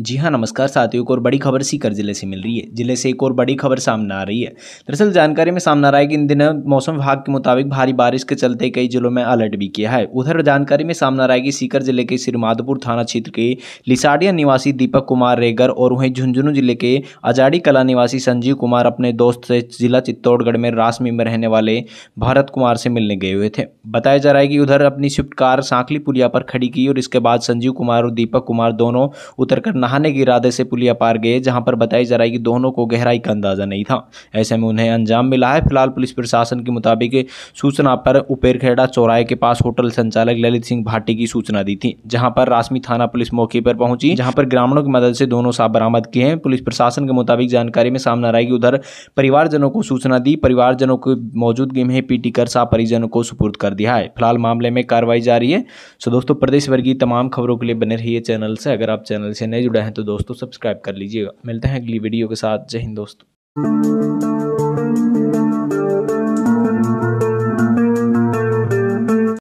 जी हाँ नमस्कार साथियों एक और बड़ी खबर सीकर जिले से मिल रही है जिले से एक और बड़ी खबर सामने आ रही है दरअसल जानकारी में सामने आ रहा है कि इन दिनों मौसम विभाग के मुताबिक भारी बारिश के चलते कई जिलों में अलर्ट भी किया है उधर जानकारी में सामने आ रहा है कि सीकर जिले के श्रीमाधोपुर थाना क्षेत्र के लिसाडिया निवासी दीपक कुमार रेगर और वहीं झुंझुनू जिले के अजाड़ी कला निवासी संजीव कुमार अपने दोस्त से जिला चित्तौड़गढ़ में रासमी में रहने वाले भारत कुमार से मिलने गए हुए थे बताया जा रहा है कि उधर अपनी स्विफ्ट कार सांखली पुलिया पर खड़ी की और इसके बाद संजीव कुमार और दीपक कुमार दोनों उतरकर नहाने के इरादे से पुलिया पार गए जहां पर बताई जा रहा है कि दोनों को गहराई का अंदाजा नहीं था ऐसे में उन्हें अंजाम मिला है फिलहाल पुलिस प्रशासन के मुताबिक सूचना पर उपेरखेड़ा चौराहे के पास होटल संचालक ललित सिंह भाटी की सूचना दी थी जहां पर रासमी थाना पुलिस मौके पर पहुंची जहां पर ग्रामीणों की मदद से दोनों साहब बरामद किए हैं पुलिस प्रशासन के मुताबिक जानकारी में सामने आ रहा है कि उधर परिवारजनों को सूचना दी परिवारजनों की मौजूदगी में पीटी कर साहब परिजनों को सुपुर्द कर दिया है फिलहाल मामले में कार्रवाई जारी है सो दोस्तों प्रदेश भर की तमाम खबरों के लिए बने रही चैनल से अगर आप चैनल से नहीं जुड़े हैं तो दोस्तों सब्सक्राइब कर लीजिएगा मिलते हैं अगली वीडियो के साथ जय हिंद दोस्तों